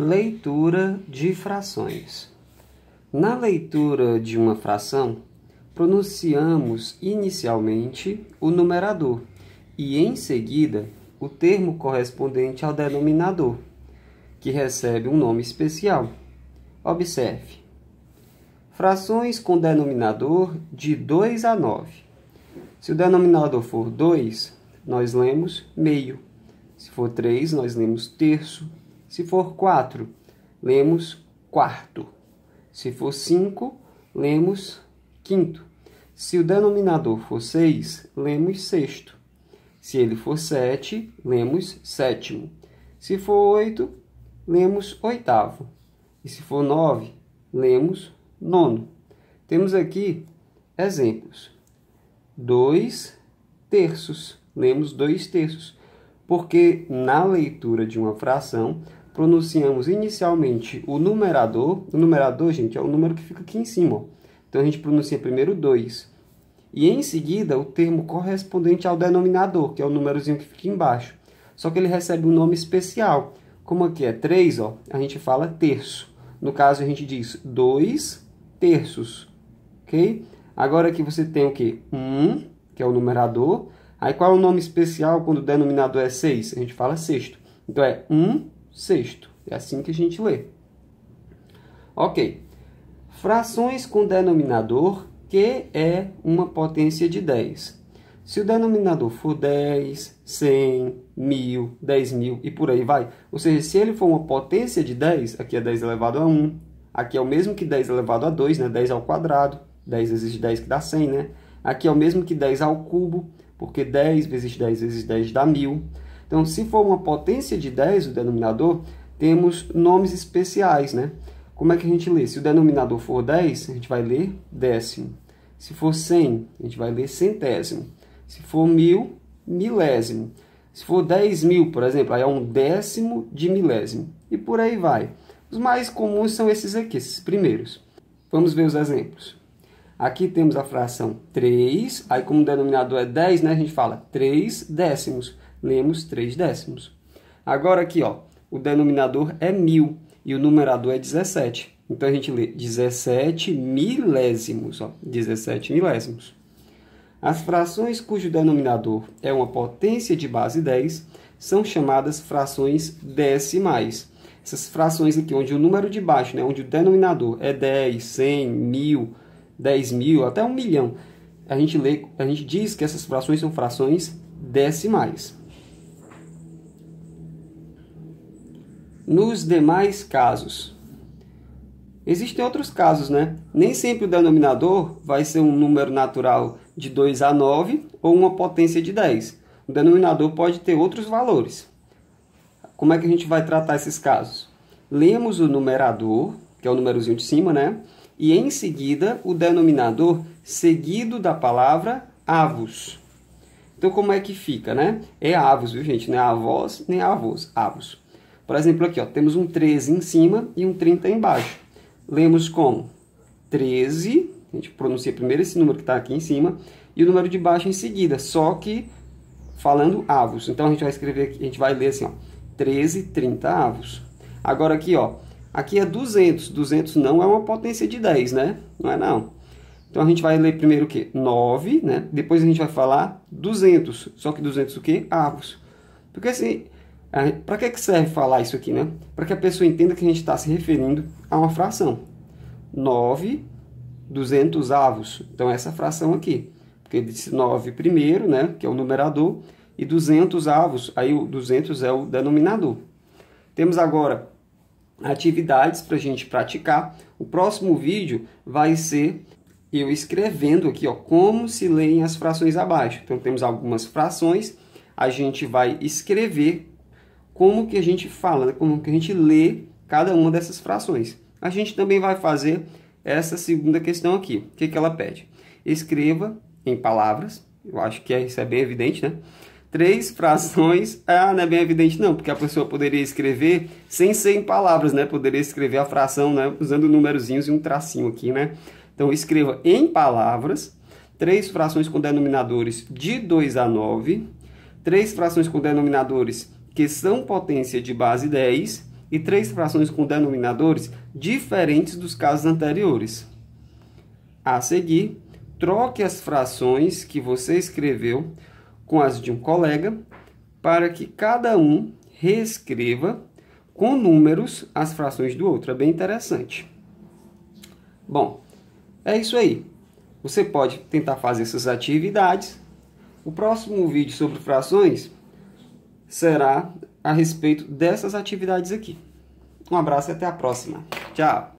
Leitura de frações. Na leitura de uma fração, pronunciamos inicialmente o numerador e, em seguida, o termo correspondente ao denominador, que recebe um nome especial. Observe: frações com denominador de 2 a 9. Se o denominador for 2, nós lemos meio. Se for 3, nós lemos terço. Se for 4, lemos quarto. Se for 5, lemos quinto. Se o denominador for 6, lemos sexto. Se ele for 7, lemos sétimo. Se for 8, lemos oitavo. E se for 9, lemos nono. Temos aqui exemplos. 2 terços. Lemos 2 terços. Porque na leitura de uma fração, pronunciamos inicialmente o numerador. O numerador, gente, é o número que fica aqui em cima. Ó. Então, a gente pronuncia primeiro 2. E, em seguida, o termo correspondente ao denominador, que é o númerozinho que fica embaixo. Só que ele recebe um nome especial. Como aqui é 3, ó, a gente fala terço. No caso, a gente diz 2 terços, ok? Agora aqui você tem o quê? 1, um, que é o numerador. Aí, qual é o nome especial quando o denominador é 6? A gente fala sexto. Então, é 1 um sexto. É assim que a gente lê. Ok. Frações com denominador que é uma potência de 10. Se o denominador for 10, 100, 1000, 10.000 e por aí vai, ou seja, se ele for uma potência de 10, aqui é 10 elevado a 1, aqui é o mesmo que 10 elevado a 2, né? 10 ao quadrado, 10 vezes 10 que dá 100, né? Aqui é o mesmo que 10 ao cubo, porque 10 vezes 10 vezes 10 dá 1000. Então, se for uma potência de 10 o denominador, temos nomes especiais, né? Como é que a gente lê? Se o denominador for 10, a gente vai ler décimo. Se for 100, a gente vai ler centésimo. Se for mil, milésimo. Se for 10 mil, por exemplo, aí é um décimo de milésimo. E por aí vai. Os mais comuns são esses aqui, esses primeiros. Vamos ver os exemplos. Aqui temos a fração 3, aí como o denominador é 10, né, a gente fala 3 décimos lemos 3 décimos. Agora aqui, ó, o denominador é 1.000 e o numerador é 17. Então a gente lê 17 milésimos, ó, 17 milésimos. As frações cujo denominador é uma potência de base 10 são chamadas frações decimais. Essas frações aqui, onde o número de baixo, né, onde o denominador é 10, 100, 1000, 10.000, até 1 milhão, a gente, lê, a gente diz que essas frações são frações decimais. nos demais casos. Existem outros casos, né? Nem sempre o denominador vai ser um número natural de 2 a 9 ou uma potência de 10. O denominador pode ter outros valores. Como é que a gente vai tratar esses casos? Lemos o numerador, que é o númerozinho de cima, né? E em seguida o denominador seguido da palavra avos. Então como é que fica, né? É avos, viu gente? Não é avós, nem avós, avos. Por exemplo, aqui ó, temos um 13 em cima e um 30 embaixo. Lemos como 13, a gente pronuncia primeiro esse número que está aqui em cima, e o número de baixo em seguida, só que falando avos. Então a gente vai escrever, aqui, a gente vai ler assim, ó, 13, 30 avos. Agora aqui, ó, aqui é 200, 200 não é uma potência de 10, né? Não é não. Então a gente vai ler primeiro o quê? 9, né? Depois a gente vai falar 200, só que 200 o quê? Avos. Porque assim, é, para que, que serve falar isso aqui, né? Para que a pessoa entenda que a gente está se referindo a uma fração. 9 200 avos. Então, essa fração aqui. Porque ele disse 9 primeiro, né? Que é o numerador. E 200 avos. Aí, o 200 é o denominador. Temos agora atividades para a gente praticar. O próximo vídeo vai ser eu escrevendo aqui, ó, como se leem as frações abaixo. Então, temos algumas frações. A gente vai escrever como que a gente fala, como que a gente lê cada uma dessas frações. A gente também vai fazer essa segunda questão aqui. O que, que ela pede? Escreva em palavras, eu acho que é, isso é bem evidente, né? Três frações, ah, não é bem evidente não, porque a pessoa poderia escrever sem ser em palavras, né? Poderia escrever a fração, né? Usando numerozinhos e um tracinho aqui, né? Então, escreva em palavras, três frações com denominadores de 2 a 9, três frações com denominadores que são potência de base 10 e três frações com denominadores diferentes dos casos anteriores. A seguir, troque as frações que você escreveu com as de um colega para que cada um reescreva com números as frações do outro. É bem interessante. Bom, é isso aí. Você pode tentar fazer essas atividades. O próximo vídeo sobre frações será a respeito dessas atividades aqui. Um abraço e até a próxima. Tchau!